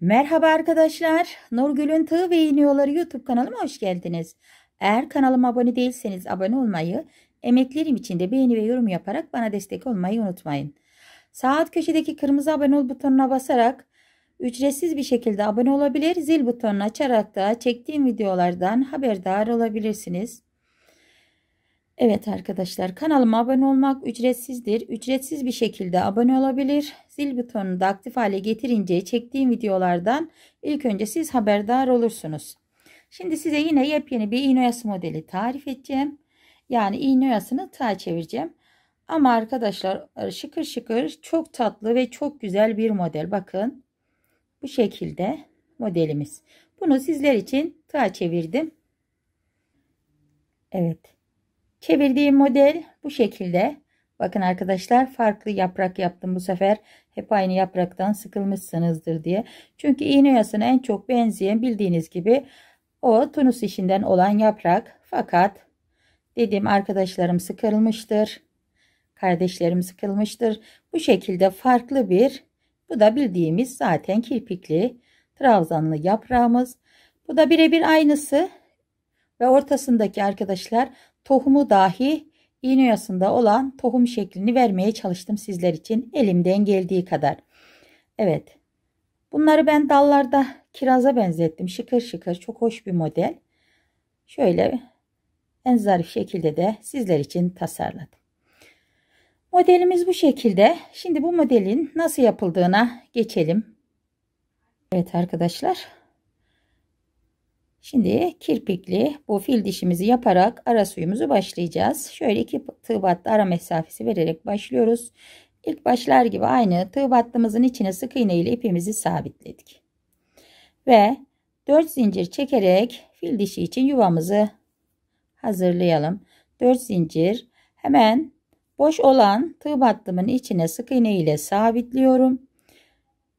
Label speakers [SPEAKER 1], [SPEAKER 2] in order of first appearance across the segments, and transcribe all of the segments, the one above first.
[SPEAKER 1] Merhaba arkadaşlar. Nurgül'ün Tığ ve İğniyoları YouTube kanalıma hoş geldiniz. Eğer kanalıma abone değilseniz abone olmayı, emeklerim için de beğeni ve yorum yaparak bana destek olmayı unutmayın. Sağ alt köşedeki kırmızı abone ol butonuna basarak ücretsiz bir şekilde abone olabilir, zil butonunu açarak da çektiğim videolardan haberdar olabilirsiniz. Evet arkadaşlar kanalıma abone olmak ücretsizdir. Ücretsiz bir şekilde abone olabilir. Zil butonunu da aktif hale getirince çektiğim videolardan ilk önce siz haberdar olursunuz. Şimdi size yine yepyeni bir iğne oyası modeli tarif edeceğim. Yani iğne oyasını tığa çevireceğim. Ama arkadaşlar şıkır şıkır çok tatlı ve çok güzel bir model. Bakın bu şekilde modelimiz. Bunu sizler için tığa çevirdim. Evet. Çevirdiğim model bu şekilde. Bakın arkadaşlar farklı yaprak yaptım bu sefer. Hep aynı yapraktan sıkılmışsınızdır diye. Çünkü iğne yasına en çok benzeyen bildiğiniz gibi o tunus işinden olan yaprak. Fakat dediğim arkadaşlarım sıkılmıştır. Kardeşlerim sıkılmıştır. Bu şekilde farklı bir bu da bildiğimiz zaten kirpikli trabzanlı yaprağımız. Bu da birebir aynısı ve ortasındaki arkadaşlar tohumu dahi iğneyasında olan tohum şeklini vermeye çalıştım sizler için elimden geldiği kadar. Evet bunları ben dallarda kiraza benzettim şıkır şıkır çok hoş bir model. Şöyle en zarif şekilde de sizler için tasarladım. Modelimiz bu şekilde. Şimdi bu modelin nasıl yapıldığına geçelim. Evet arkadaşlar Şimdi kirpikli bu fil dişimizi yaparak ara suyumuzu başlayacağız. Şöyle iki tığ battı ara mesafesi vererek başlıyoruz. İlk başlar gibi aynı tığ battımızın içine sık iğne ile ipimizi sabitledik. Ve 4 zincir çekerek fil dişi için yuvamızı hazırlayalım. 4 zincir hemen boş olan tığ battımın içine sık iğne ile sabitliyorum.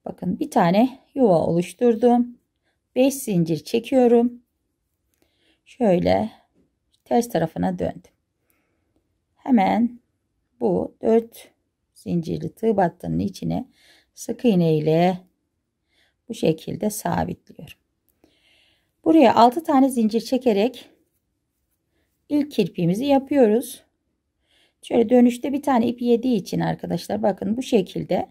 [SPEAKER 1] Bakın bir tane yuva oluşturdum. 5 zincir çekiyorum. Şöyle ters tarafına döndüm. Hemen bu 4 zincirli tığ battının içine sık iğne ile bu şekilde sabitliyorum. Buraya 6 tane zincir çekerek ilk kirpiğimizi yapıyoruz. Şöyle dönüşte bir tane ip yediği için arkadaşlar bakın bu şekilde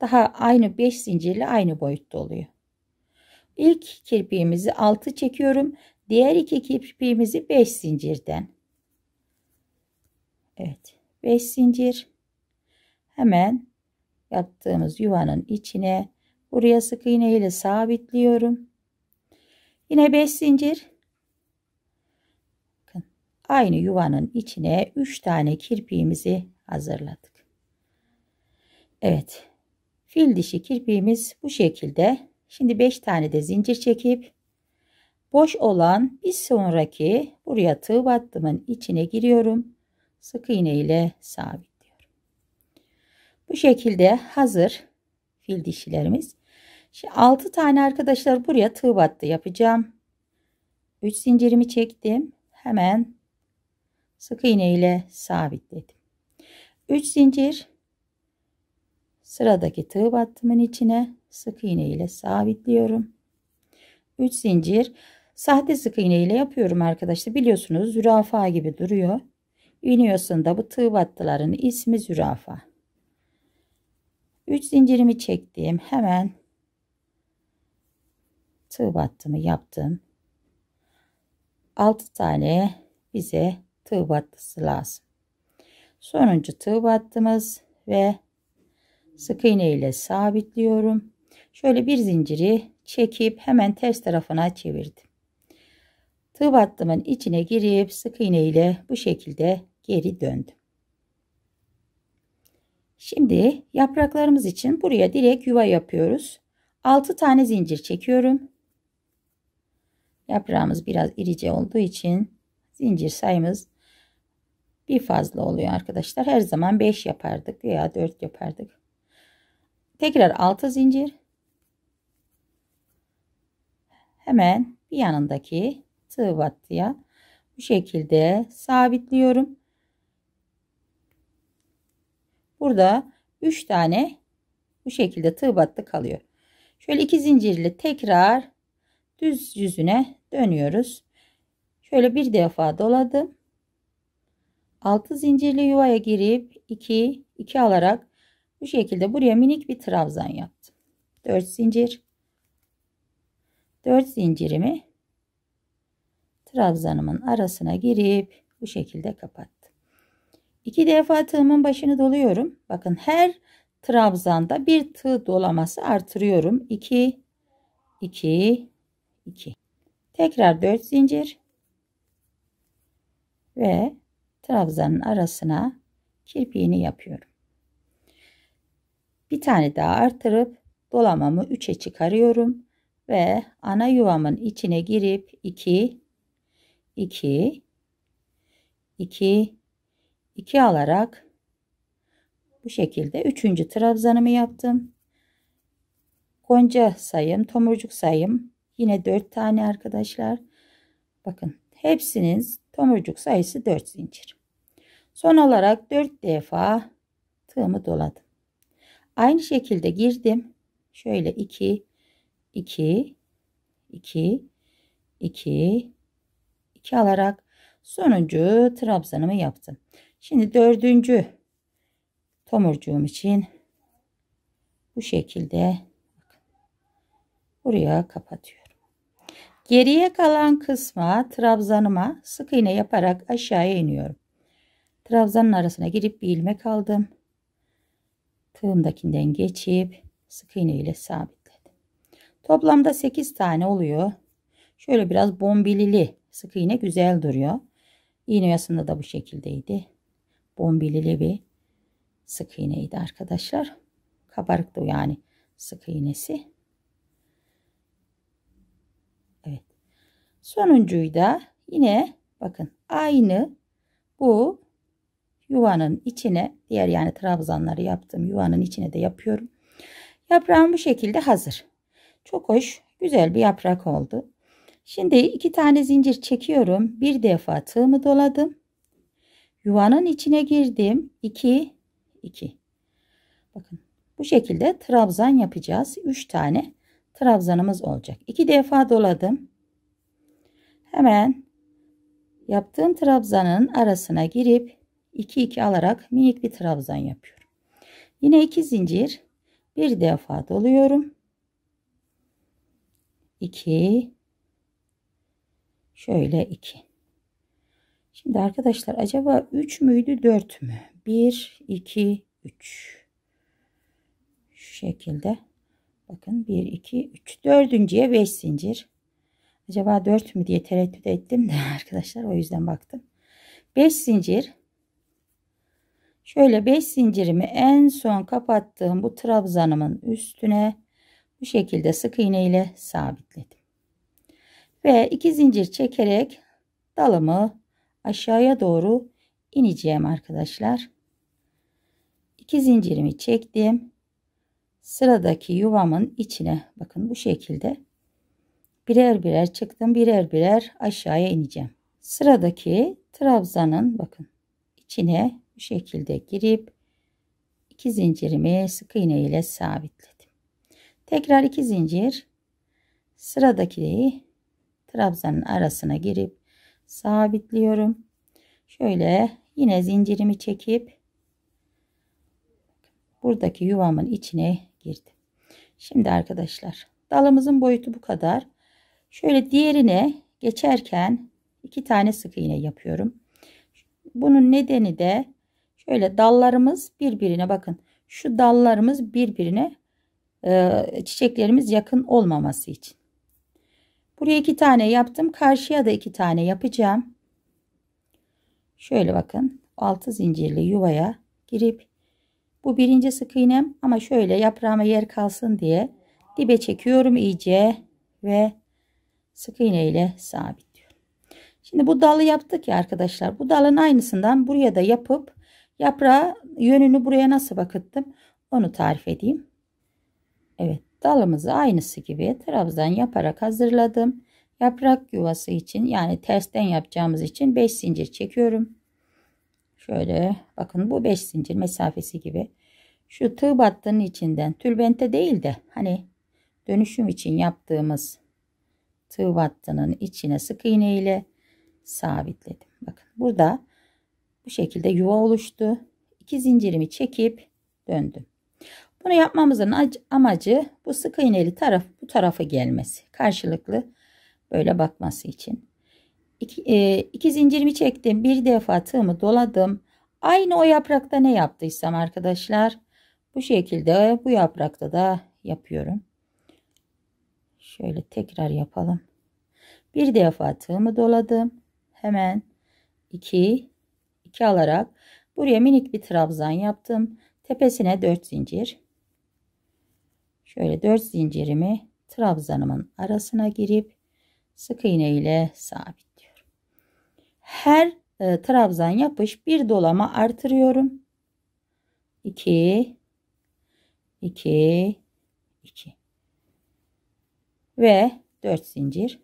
[SPEAKER 1] daha aynı 5 zincirle aynı boyutta oluyor. İlk kirpiğimizi 6 çekiyorum. Diğer iki kirpiğimizi 5 zincirden. Evet 5 zincir. Hemen yaptığımız yuvanın içine buraya sık iğne ile sabitliyorum. Yine 5 zincir. Bakın aynı yuvanın içine 3 tane kirpiğimizi hazırladık. Evet. Fil dişi kirpiğimiz bu şekilde Şimdi 5 tane de zincir çekip boş olan bir sonraki buraya tığ battımın içine giriyorum. Sık iğne ile sabitliyorum. Bu şekilde hazır fil dişilerimiz. Şimdi 6 tane arkadaşlar buraya tığ battı yapacağım. 3 zincirimi çektim. Hemen sık iğne ile sabitledim. 3 zincir sıradaki tığ battımın içine sık iğne ile sabitliyorum. 3 zincir sahte sık iğne ile yapıyorum arkadaşlar. Biliyorsunuz zürafa gibi duruyor. da bu tığ battıların ismi zürafa. 3 zincirimi çektim. Hemen tığ battımı yaptım. 6 tane bize tığ battısı lazım. Sonuncu tığ battımız ve sık iğne ile sabitliyorum. Şöyle bir zinciri çekip hemen ters tarafına çevirdim. Tığ battımın içine girip sık iğne ile bu şekilde geri döndüm. Şimdi yapraklarımız için buraya direkt yuva yapıyoruz. 6 tane zincir çekiyorum. Yaprağımız biraz irice olduğu için zincir sayımız bir fazla oluyor arkadaşlar. Her zaman 5 yapardık veya 4 yapardık. Tekrar 6 zincir hemen bir yanındaki tığ battıya bu şekilde sabitliyorum. Burada 3 tane bu şekilde tığ battı kalıyor. Şöyle iki zincirli tekrar düz yüzüne dönüyoruz. Şöyle bir defa doladım. 6 zincirli yuvaya girip 2 2 alarak bu şekilde buraya minik bir trabzan yaptım. 4 zincir 4 zincirimi trabzanımın arasına girip bu şekilde kapattım. 2 defa tığımın başını doluyorum. Bakın her trabzanda bir tığ dolaması artırıyorum. 2 2 2. Tekrar 4 zincir ve trabzanın arasına kirpiğini yapıyorum. Bir tane daha artırıp dolamamı 3'e çıkarıyorum ve ana yuvamın içine girip 2 2 2 2 alarak bu şekilde üçüncü trabzanımı yaptım. Gonca sayım, tomurcuk sayım yine 4 tane arkadaşlar. Bakın hepsinin tomurcuk sayısı 4 zincir. Son olarak 4 defa tığımı doladım. Aynı şekilde girdim. Şöyle 2 2 2 2 2 alarak sonuncu trabzanımı yaptım. Şimdi dördüncü tomurcuğum için bu şekilde buraya kapatıyorum. Geriye kalan kısma trabzanıma sık iğne yaparak aşağıya iniyorum. Trabzanın arasına girip bir ilmek aldım. Tığımdakinden geçip sık iğne ile sabit. Toplamda 8 tane oluyor. Şöyle biraz bombilili sık iğne güzel duruyor. İğne yasında da bu şekildeydi. Bombilili bir sık iğneydi arkadaşlar. Kabarıktı yani sık iğnesi. Evet. Sonuncuyu da yine bakın aynı bu yuvanın içine diğer yani trabzanları yaptım yuvanın içine de yapıyorum. Yaprağım bu şekilde hazır. Çok hoş, güzel bir yaprak oldu. Şimdi iki tane zincir çekiyorum. Bir defa tığımı doladım. Yuvanın içine girdim. 2 2. Bakın bu şekilde trabzan yapacağız. 3 tane trabzanımız olacak. 2 defa doladım. Hemen yaptığım trabzanın arasına girip 2 2 alarak minik bir trabzan yapıyorum. Yine 2 zincir bir defa doluyorum. 2 şöyle 2 şimdi arkadaşlar acaba 3 müydü 4 mü 1 2 3 şu şekilde bakın 1 2 3 dördüncüye 5 zincir acaba 4 mü diye tereddüt ettim de arkadaşlar o yüzden baktım 5 zincir şöyle 5 zincirimi en son kapattığım bu trabzanımın üstüne bu şekilde sık iğne ile sabitledim. Ve iki zincir çekerek dalımı aşağıya doğru ineceğim arkadaşlar. İki zincirimi çektim. Sıradaki yuvamın içine bakın bu şekilde birer birer çıktım. Birer birer aşağıya ineceğim. Sıradaki trabzanın bakın içine bu şekilde girip iki zincirimi sık iğne ile sabitledim. Tekrar iki zincir sıradakiyi trabzanın arasına girip sabitliyorum. Şöyle yine zincirimi çekip buradaki yuvamın içine girdim. Şimdi arkadaşlar dalımızın boyutu bu kadar. Şöyle diğerine geçerken iki tane sık iğne yapıyorum. Bunun nedeni de şöyle dallarımız birbirine bakın. Şu dallarımız birbirine e, çiçeklerimiz yakın olmaması için. Buraya iki tane yaptım. Karşıya da iki tane yapacağım. Şöyle bakın. Altı zincirli yuvaya girip bu birinci sık iğnem ama şöyle yaprağıma yer kalsın diye dibe çekiyorum iyice ve sık iğne ile sabitliyorum. Şimdi bu dalı yaptık ya arkadaşlar. Bu dalın aynısından buraya da yapıp yaprağı yönünü buraya nasıl bakıttım onu tarif edeyim. Evet dalımızı aynısı gibi trabzan yaparak hazırladım. Yaprak yuvası için yani tersten yapacağımız için 5 zincir çekiyorum. Şöyle bakın bu 5 zincir mesafesi gibi. Şu tığ battının içinden tülbente değil de hani dönüşüm için yaptığımız tığ battının içine sık iğne ile sabitledim. Bakın burada bu şekilde yuva oluştu. 2 zincirimi çekip döndüm. Bunu yapmamızın amacı bu sık iğneli taraf bu tarafa gelmesi. Karşılıklı böyle bakması için. İki, e, iki zincirimi çektim. Bir defa tığımı doladım. Aynı o yaprakta ne yaptıysam arkadaşlar. Bu şekilde bu yaprakta da yapıyorum. Şöyle tekrar yapalım. Bir defa tığımı doladım. Hemen 2 2 alarak buraya minik bir trabzan yaptım. Tepesine 4 zincir şöyle 4 zincirimi trabzanımın arasına girip sık iğne ile sabitliyorum. Her e, trabzan yapış bir dolama artırıyorum. 2 2 2 ve 4 zincir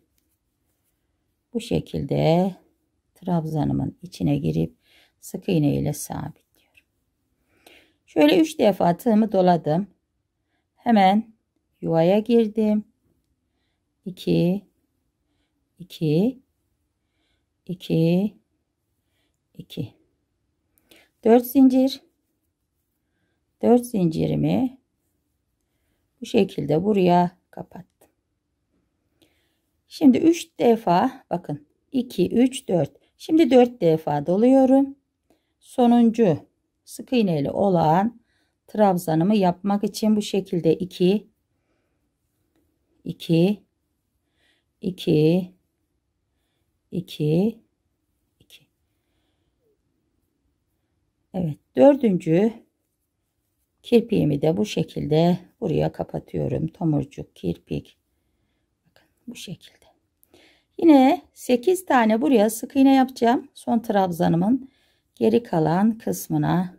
[SPEAKER 1] bu şekilde trabzanımın içine girip sık iğne ile sabitliyorum. Şöyle 3 defa tığımı doladım. Hemen yuvaya girdim. 2 2 2 2 4 zincir 4 zincirimi bu şekilde buraya kapattım. Şimdi 3 defa bakın 2 3 4. Şimdi 4 defa doluyorum. Sonuncu sık iğneli olan trabzanımı yapmak için bu şekilde 2 2 2 2 2 Evet dördüncü kirpiğimi de bu şekilde buraya kapatıyorum tomurcuk kirpik bakın bu şekilde yine 8 tane buraya sık iğne yapacağım son trabzanımın geri kalan kısmına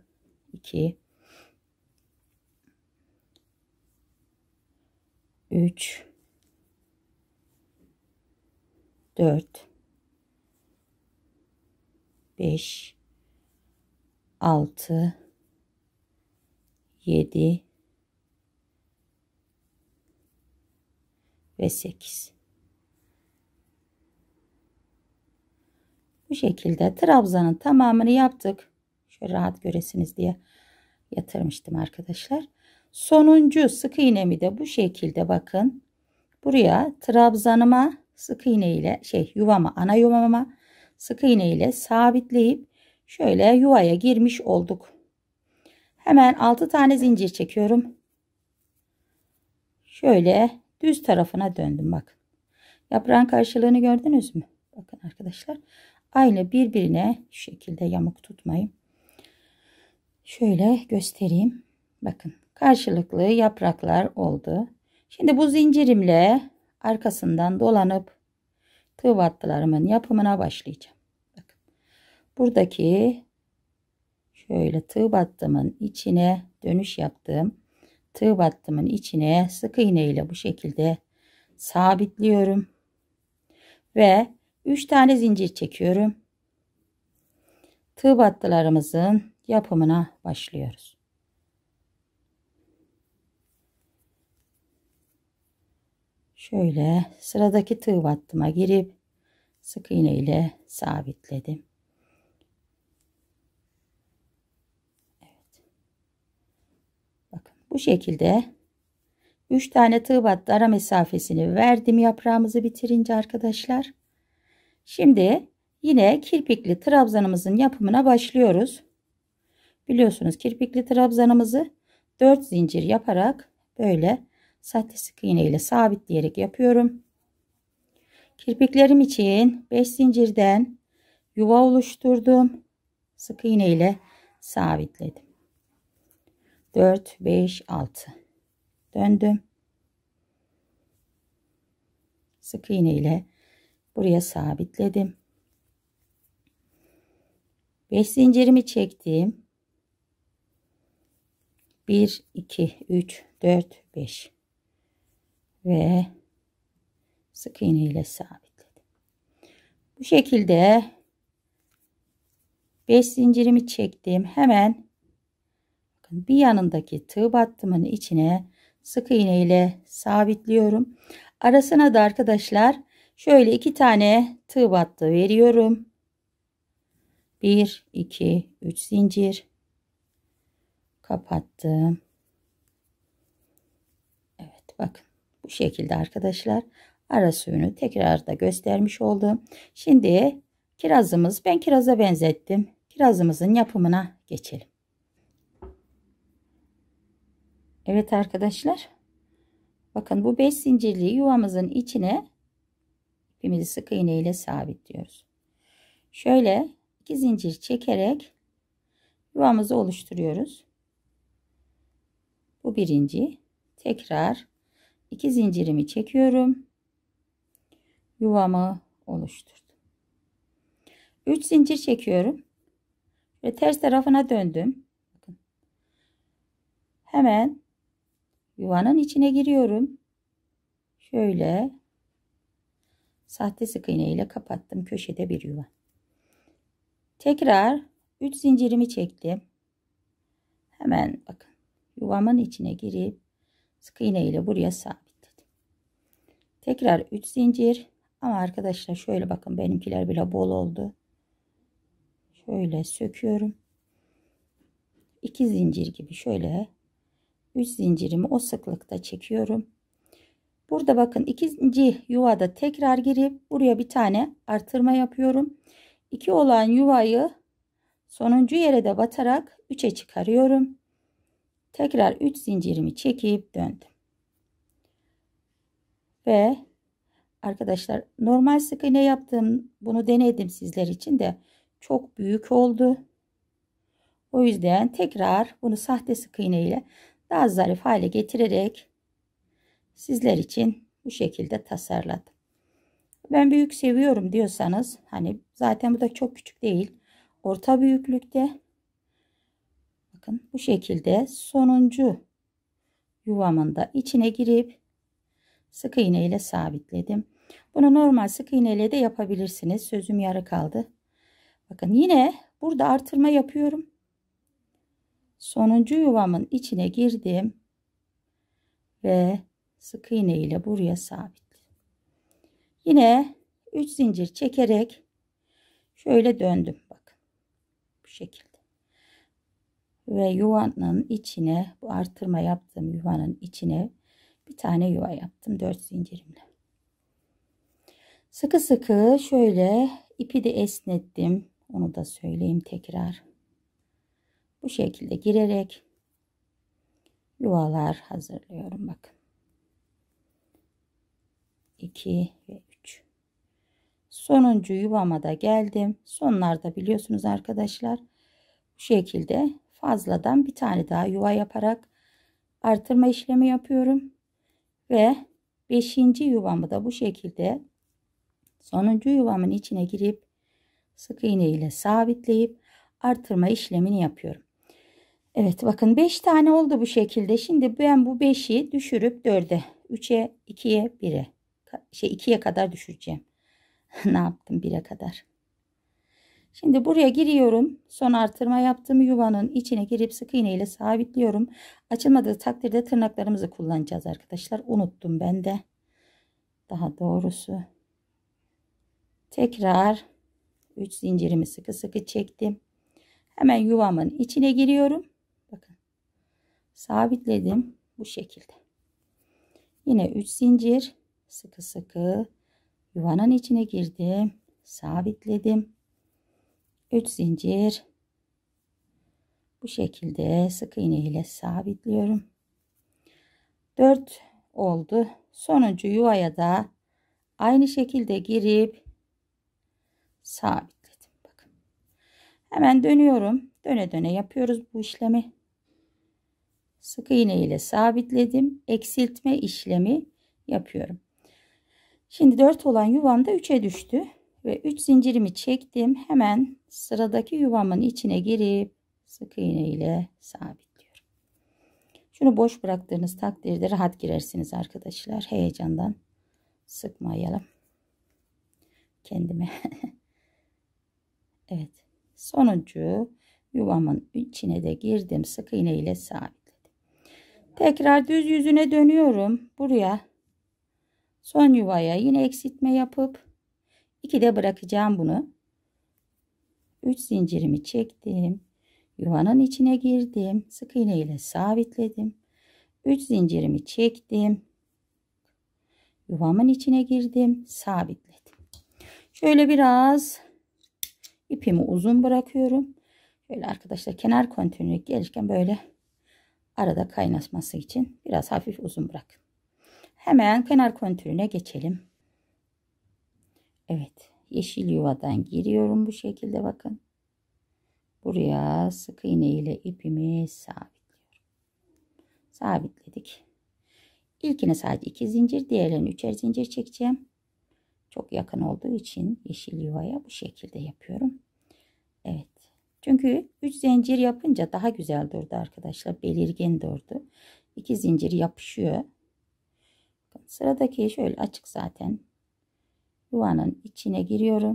[SPEAKER 1] 2 3 4 5 6 7 ve 8 Bu şekilde trabzanın tamamını yaptık. Şöyle rahat göresiniz diye yatırmıştım arkadaşlar. Sonuncu sık iğnemi de bu şekilde bakın. Buraya trabzanıma sık iğne ile şey yuvama ana yuvama sık iğne ile sabitleyip şöyle yuvaya girmiş olduk. Hemen 6 tane zincir çekiyorum. Şöyle düz tarafına döndüm bak. Yaprağın karşılığını gördünüz mü? Bakın arkadaşlar. Aynı birbirine şu şekilde yamuk tutmayın. Şöyle göstereyim. Bakın karşılıklı yapraklar oldu. Şimdi bu zincirimle arkasından dolanıp tığ battılarımın yapımına başlayacağım. Bakın. Buradaki şöyle tığ battımın içine dönüş yaptım. Tığ battımın içine sık iğne ile bu şekilde sabitliyorum. Ve 3 tane zincir çekiyorum. Tığ battılarımızın yapımına başlıyoruz. Şöyle sıradaki tığ battıma girip sık iğne ile sabitledim. Evet. Bakın bu şekilde 3 tane tığ battı ara mesafesini verdim yaprağımızı bitirince arkadaşlar. Şimdi yine kirpikli trabzanımızın yapımına başlıyoruz. Biliyorsunuz kirpikli trabzanımızı 4 zincir yaparak böyle sahte sık iğne ile sabitleyerek yapıyorum. Kirpiklerim için 5 zincirden yuva oluşturdum. Sık iğne ile sabitledim. 4 5 6 döndüm. Sık iğne ile buraya sabitledim. 5 zincirimi çektim. 1 2 3 4 5 ve sık iğne ile sabitledim. Bu şekilde 5 zincirimi çektim. Hemen bir yanındaki tığ battımın içine sık iğne ile sabitliyorum. Arasına da arkadaşlar şöyle iki tane tığ battı veriyorum. 1 2 3 zincir kapattım. Evet bakın. Bu şekilde arkadaşlar ara suyunu tekrar da göstermiş oldum. Şimdi kirazımız ben kiraza benzettim. Kirazımızın yapımına geçelim. Evet arkadaşlar. Bakın bu 5 zincirli yuvamızın içine ipimizi sık iğne ile sabitliyoruz. Şöyle 2 zincir çekerek yuvamızı oluşturuyoruz. Bu birinci. Tekrar 2 zincirimi çekiyorum. Yuvamı oluşturdum. 3 zincir çekiyorum. Ve ters tarafına döndüm. Hemen yuvanın içine giriyorum. Şöyle sahte sık iğne ile kapattım köşede bir yuva. Tekrar 3 zincirimi çektim. Hemen bakın yuvamın içine girip sık iğne ile buraya sabitledim. Tekrar 3 zincir ama arkadaşlar şöyle bakın benimkiler bile bol oldu. Şöyle söküyorum. 2 zincir gibi şöyle 3 zincirimi o sıklıkta çekiyorum. Burada bakın ikinci yuvada tekrar girip buraya bir tane artırma yapıyorum. 2 olan yuvayı sonuncu yere de batarak 3'e çıkarıyorum. Tekrar 3 zincirimi çekip döndüm. Ve arkadaşlar normal sık iğne yaptım. Bunu denedim sizler için de çok büyük oldu. O yüzden tekrar bunu sahte sık iğne ile daha zarif hale getirerek sizler için bu şekilde tasarladım. Ben büyük seviyorum diyorsanız hani zaten bu da çok küçük değil. Orta büyüklükte bakın bu şekilde sonuncu yuvamın da içine girip sık iğne ile sabitledim. Bunu normal sık iğne ile de yapabilirsiniz. Sözüm yarı kaldı. Bakın yine burada artırma yapıyorum. Sonuncu yuvamın içine girdim ve sık iğne ile buraya sabit. Yine 3 zincir çekerek şöyle döndüm bakın. Bu şekilde ve yuvanın içine bu artırma yaptığım yuvanın içine bir tane yuva yaptım 4 zincirimle. Sıkı sıkı şöyle ipi de esnettim. Onu da söyleyeyim tekrar. Bu şekilde girerek yuvalar hazırlıyorum bakın. 2 ve 3. Sonuncu yuvama da geldim. Sonlarda biliyorsunuz arkadaşlar bu şekilde fazladan bir tane daha yuva yaparak artırma işlemi yapıyorum. Ve 5. yuvamı da bu şekilde sonuncu yuvamın içine girip sık iğne ile sabitleyip artırma işlemini yapıyorum. Evet bakın 5 tane oldu bu şekilde. Şimdi ben bu 5'i düşürüp 4'e, 3'e, 2'ye, 1'e şey 2'ye kadar düşüreceğim. ne yaptım 1'e kadar. Şimdi buraya giriyorum. Son artırma yaptığım yuvanın içine girip sık iğne ile sabitliyorum. Açılmadığı takdirde tırnaklarımızı kullanacağız arkadaşlar. Unuttum ben de. Daha doğrusu. Tekrar 3 zincirimi sıkı sıkı çektim. Hemen yuvamın içine giriyorum. Bakın. Sabitledim bu şekilde. Yine 3 zincir sıkı sıkı yuvanın içine girdim. Sabitledim. 3 zincir bu şekilde sık iğne ile sabitliyorum 4 oldu sonuncu yuvaya da aynı şekilde girip sabitledim bakın hemen dönüyorum döne döne yapıyoruz bu işlemi sık iğne ile sabitledim eksiltme işlemi yapıyorum şimdi 4 olan yuvamda 3'e düştü ve 3 zincirimi çektim. Hemen sıradaki yuvamın içine girip sık iğne ile sabitliyorum. Şunu boş bıraktığınız takdirde rahat girersiniz arkadaşlar. Heyecandan sıkmayalım. Kendime. evet. Sonuncu yuvamın içine de girdim. Sık iğne ile sabitledim. Tekrar düz yüzüne dönüyorum. Buraya son yuvaya yine eksiltme yapıp 2 de bırakacağım bunu. 3 zincirimi çektim. Yuvanın içine girdim. Sık iğne ile sabitledim. 3 zincirimi çektim. Yuvamın içine girdim. Sabitledim. Şöyle biraz ipimi uzun bırakıyorum. Böyle arkadaşlar kenar kontinüyük gelirken böyle arada kaynaşması için biraz hafif uzun bırak. Hemen kenar kontürüne geçelim. Evet. Yeşil yuvadan giriyorum bu şekilde bakın. Buraya sık iğne ile ipimi sabitliyorum. Sabitledik. İlkine sadece iki zincir, diğerlerine üçer zincir çekeceğim. Çok yakın olduğu için yeşil yuvaya bu şekilde yapıyorum. Evet. Çünkü 3 zincir yapınca daha güzel durdu arkadaşlar. Belirgin durdu. 2 zincir yapışıyor. Sıradaki şöyle açık zaten yuvanın içine giriyorum.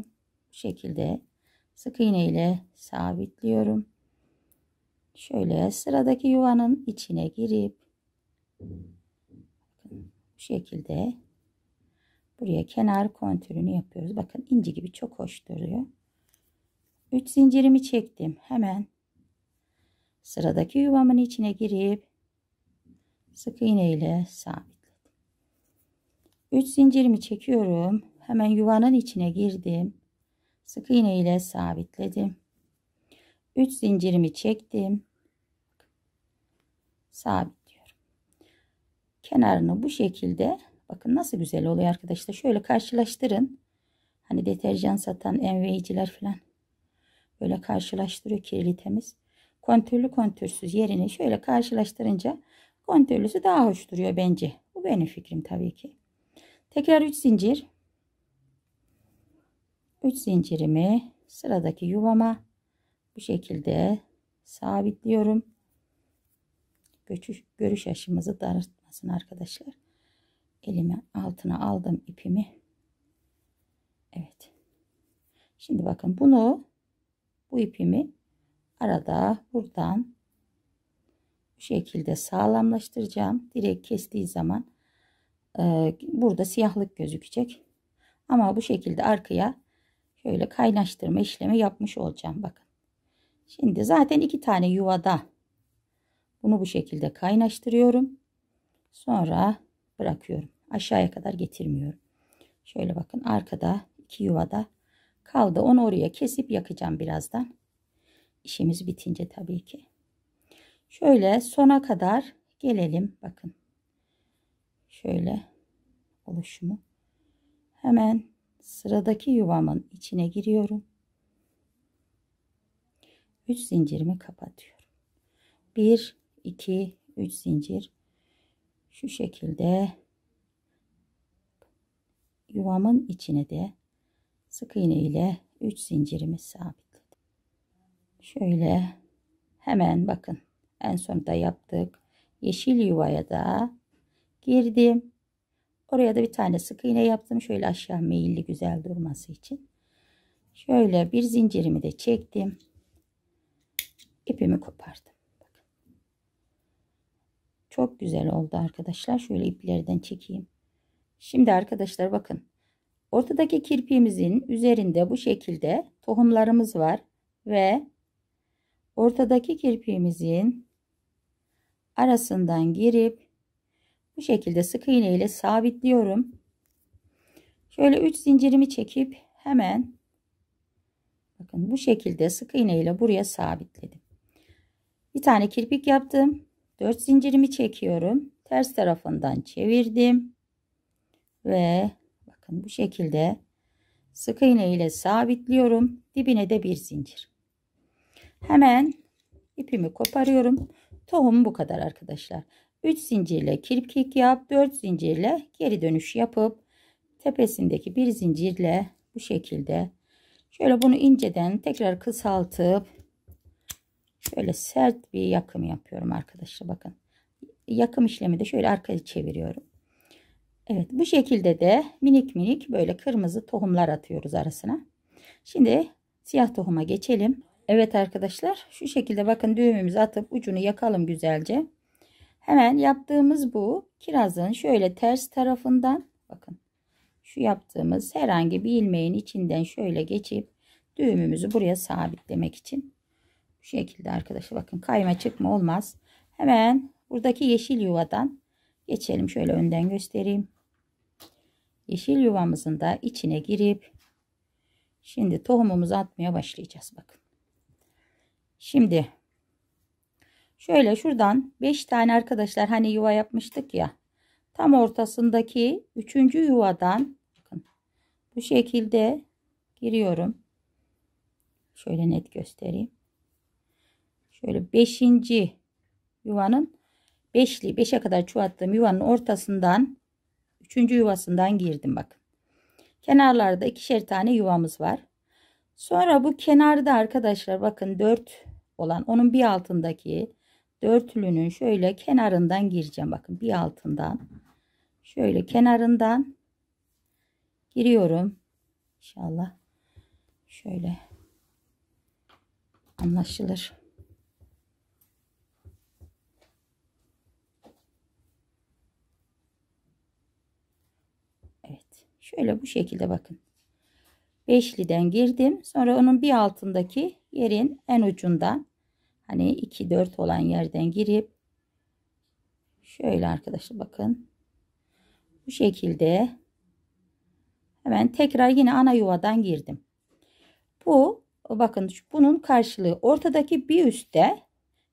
[SPEAKER 1] Bu şekilde sık iğne ile sabitliyorum. Şöyle sıradaki yuvanın içine girip bu şekilde buraya kenar kontürünü yapıyoruz. Bakın inci gibi çok hoş duruyor. 3 zincirimi çektim. Hemen sıradaki yuvamın içine girip sık iğne ile sabitledim. 3 zincirimi çekiyorum. Hemen yuvanın içine girdim. Sık iğne ile sabitledim. 3 zincirimi çektim. Sabitliyorum. Kenarını bu şekilde bakın nasıl güzel oluyor arkadaşlar. Şöyle karşılaştırın. Hani deterjan satan enveyiciler falan böyle karşılaştırıyor kirli temiz. Kontürlü kontürsüz yerini şöyle karşılaştırınca kontürlüsü daha hoş duruyor bence. Bu benim fikrim tabii ki. Tekrar 3 zincir. 3 zincirimi sıradaki yuvama bu şekilde sabitliyorum. Görüş, görüş açımızı daraltmasın arkadaşlar. Elimi altına aldım ipimi. Evet. Şimdi bakın bunu bu ipimi arada buradan bu şekilde sağlamlaştıracağım. Direkt kestiği zaman e, burada siyahlık gözükecek. Ama bu şekilde arkaya şöyle kaynaştırma işlemi yapmış olacağım. Bakın. Şimdi zaten iki tane yuvada bunu bu şekilde kaynaştırıyorum. Sonra bırakıyorum. Aşağıya kadar getirmiyorum. Şöyle bakın arkada iki yuvada kaldı. Onu oraya kesip yakacağım birazdan. İşimiz bitince tabii ki. Şöyle sona kadar gelelim. Bakın. Şöyle oluşumu. Hemen sıradaki yuvamın içine giriyorum. 3 zincirimi kapatıyorum. 1 2 3 zincir şu şekilde yuvamın içine de sık iğne ile 3 zincirimi sabitledim. Şöyle hemen bakın en sonunda yaptık. Yeşil yuvaya da girdim. Oraya da bir tane sık iğne yaptım. Şöyle aşağı meyilli güzel durması için. Şöyle bir zincirimi de çektim. İpimi kopardım. Çok güzel oldu arkadaşlar. Şöyle iplerden çekeyim. Şimdi arkadaşlar bakın. Ortadaki kirpiğimizin üzerinde bu şekilde tohumlarımız var. Ve ortadaki kirpiğimizin arasından girip bu şekilde sık iğne ile sabitliyorum. Şöyle 3 zincirimi çekip hemen bakın bu şekilde sık iğne ile buraya sabitledim. Bir tane kirpik yaptım. 4 zincirimi çekiyorum. Ters tarafından çevirdim. Ve bakın bu şekilde sık iğne ile sabitliyorum. Dibine de bir zincir. Hemen ipimi koparıyorum. Tohum bu kadar arkadaşlar. 3 zincirle kirpik yap 4 zincirle geri dönüş yapıp tepesindeki bir zincirle bu şekilde şöyle bunu inceden tekrar kısaltıp şöyle sert bir yakım yapıyorum arkadaşlar bakın yakım işlemi de şöyle arkaya çeviriyorum Evet bu şekilde de minik minik böyle kırmızı tohumlar atıyoruz arasına şimdi siyah tohuma geçelim Evet arkadaşlar şu şekilde bakın düğümümüzü atıp ucunu yakalım güzelce Hemen yaptığımız bu kirazın şöyle ters tarafından bakın şu yaptığımız herhangi bir ilmeğin içinden şöyle geçip düğümümüzü buraya sabitlemek için bu şekilde arkadaşlar bakın kayma çıkma olmaz. Hemen buradaki yeşil yuvadan geçelim şöyle önden göstereyim. Yeşil yuvamızın da içine girip şimdi tohumumuzu atmaya başlayacağız bakın. Şimdi Şöyle şuradan 5 tane arkadaşlar hani yuva yapmıştık ya. Tam ortasındaki 3. yuvadan bakın, bu şekilde giriyorum. Şöyle net göstereyim. Şöyle 5. yuvanın 5'li 5'e kadar çuvattığım yuvanın ortasından 3. yuvasından girdim bakın. Kenarlarda ikişer tane yuvamız var. Sonra bu kenarda arkadaşlar bakın 4 olan onun bir altındaki dörtlünün şöyle kenarından gireceğim. Bakın bir altından. Şöyle kenarından giriyorum. İnşallah şöyle anlaşılır. Evet. Şöyle bu şekilde bakın. Beşliden girdim. Sonra onun bir altındaki yerin en ucundan Hani 2 4 olan yerden girip şöyle arkadaşlar bakın. Bu şekilde hemen tekrar yine ana yuvadan girdim. Bu bakın bunun karşılığı ortadaki bir üstte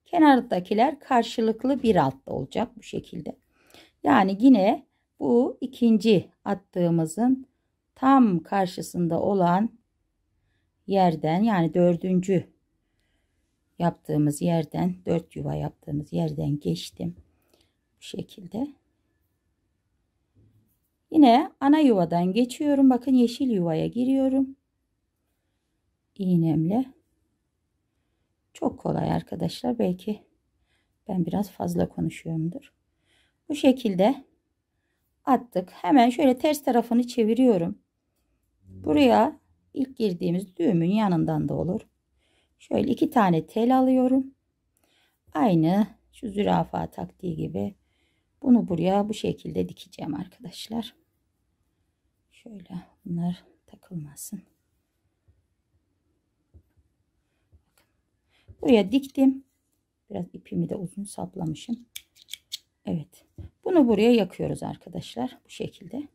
[SPEAKER 1] kenardakiler karşılıklı bir altta olacak bu şekilde. Yani yine bu ikinci attığımızın tam karşısında olan yerden yani dördüncü yaptığımız yerden 4 yuva yaptığımız yerden geçtim. Bu şekilde. Yine ana yuvadan geçiyorum. Bakın yeşil yuvaya giriyorum. iğnemle. Çok kolay arkadaşlar. Belki ben biraz fazla konuşuyorumdur. Bu şekilde attık. Hemen şöyle ters tarafını çeviriyorum. Buraya ilk girdiğimiz düğümün yanından da olur. Şöyle iki tane tel alıyorum. Aynı şu zürafa taktiği gibi bunu buraya bu şekilde dikeceğim arkadaşlar. Şöyle bunlar takılmasın. Buraya diktim. Biraz ipimi de uzun saplamışım. Evet. Bunu buraya yakıyoruz arkadaşlar. Bu şekilde.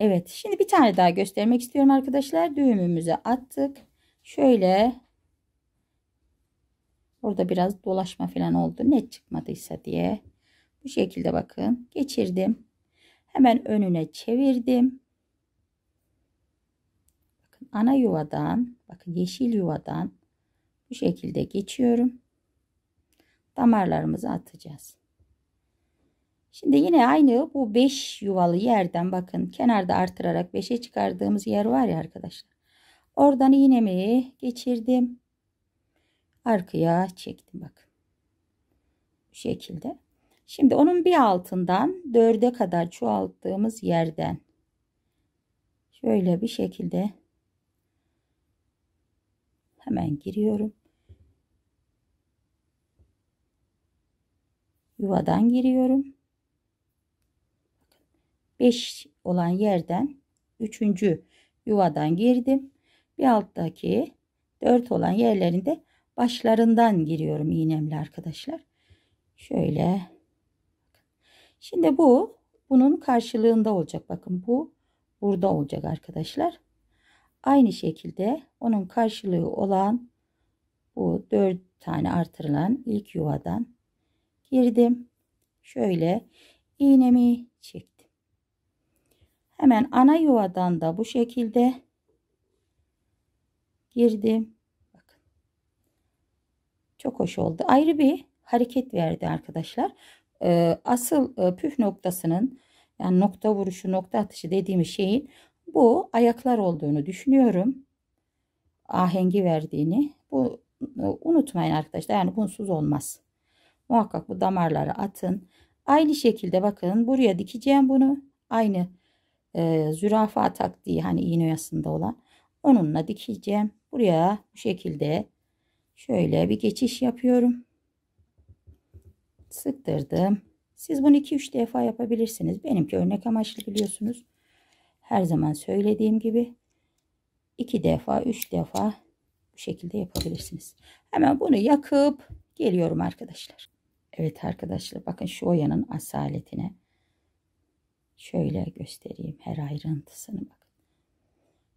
[SPEAKER 1] Evet. Şimdi bir tane daha göstermek istiyorum arkadaşlar. Düğümümüze attık. Şöyle orada biraz dolaşma falan oldu. Net çıkmadıysa diye. Bu şekilde bakın. Geçirdim. Hemen önüne çevirdim. Bakın ana yuvadan, bakın yeşil yuvadan bu şekilde geçiyorum. Damarlarımızı atacağız. Şimdi yine aynı bu 5 yuvalı yerden bakın kenarda artırarak 5'e çıkardığımız yer var ya arkadaşlar. Oradan iğnemi geçirdim. Arkaya çektim bak. Bu şekilde. Şimdi onun bir altından dörde kadar çoğalttığımız yerden şöyle bir şekilde hemen giriyorum. Yuvadan giriyorum. 5 olan yerden 3. yuvadan girdim bir alttaki dört olan yerlerinde başlarından giriyorum iğnemle arkadaşlar. Şöyle. Şimdi bu bunun karşılığında olacak. Bakın bu burada olacak arkadaşlar. Aynı şekilde onun karşılığı olan bu dört tane artırılan ilk yuvadan girdim. Şöyle iğnemi çektim. Hemen ana yuvadan da bu şekilde girdim. Bakın. Çok hoş oldu. Ayrı bir hareket verdi arkadaşlar. Ee, asıl e, püf noktasının yani nokta vuruşu, nokta atışı dediğim şeyin bu ayaklar olduğunu düşünüyorum. Ahengi verdiğini. Bu e, unutmayın arkadaşlar. Yani bunsuz olmaz. Muhakkak bu damarları atın. Aynı şekilde bakın buraya dikeceğim bunu. Aynı e, zürafa taktiği hani iğne yasında olan onunla dikeceğim. Buraya bu şekilde şöyle bir geçiş yapıyorum. Sıktırdım. Siz bunu 2-3 defa yapabilirsiniz. Benimki örnek amaçlı biliyorsunuz. Her zaman söylediğim gibi 2 defa 3 defa bu şekilde yapabilirsiniz. Hemen bunu yakıp geliyorum arkadaşlar. Evet arkadaşlar bakın şu oyanın asaletine. Şöyle göstereyim her ayrıntısını bakın.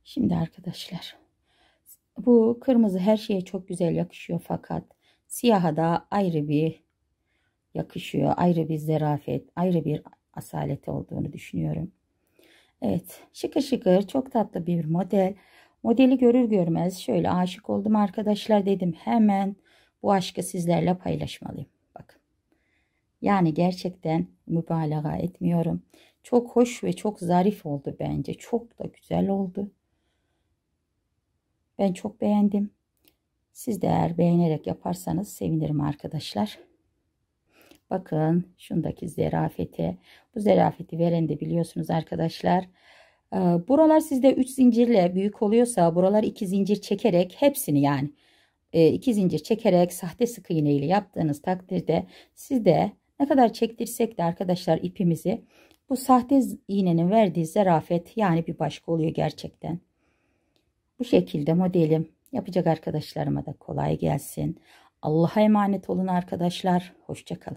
[SPEAKER 1] Şimdi arkadaşlar bu kırmızı her şeye çok güzel yakışıyor fakat siyaha da ayrı bir yakışıyor. Ayrı bir zerafet, ayrı bir asaleti olduğunu düşünüyorum. Evet şıkır şıkır çok tatlı bir model. Modeli görür görmez şöyle aşık oldum arkadaşlar dedim hemen bu aşkı sizlerle paylaşmalıyım. Bakın yani gerçekten mübalağa etmiyorum. Çok hoş ve çok zarif oldu bence. Çok da güzel oldu. Ben çok beğendim. Siz de eğer beğenerek yaparsanız sevinirim arkadaşlar. Bakın şundaki zerafete. Bu zerafeti veren de biliyorsunuz arkadaşlar. Ee, buralar sizde 3 zincirle büyük oluyorsa buralar 2 zincir çekerek hepsini yani 2 e, zincir çekerek sahte sık iğne ile yaptığınız takdirde sizde ne kadar çektirsek de arkadaşlar ipimizi bu sahte iğnenin verdiği zarafet yani bir başka oluyor gerçekten. Bu şekilde modelim yapacak arkadaşlarıma da kolay gelsin. Allah'a emanet olun arkadaşlar. Hoşçakalın.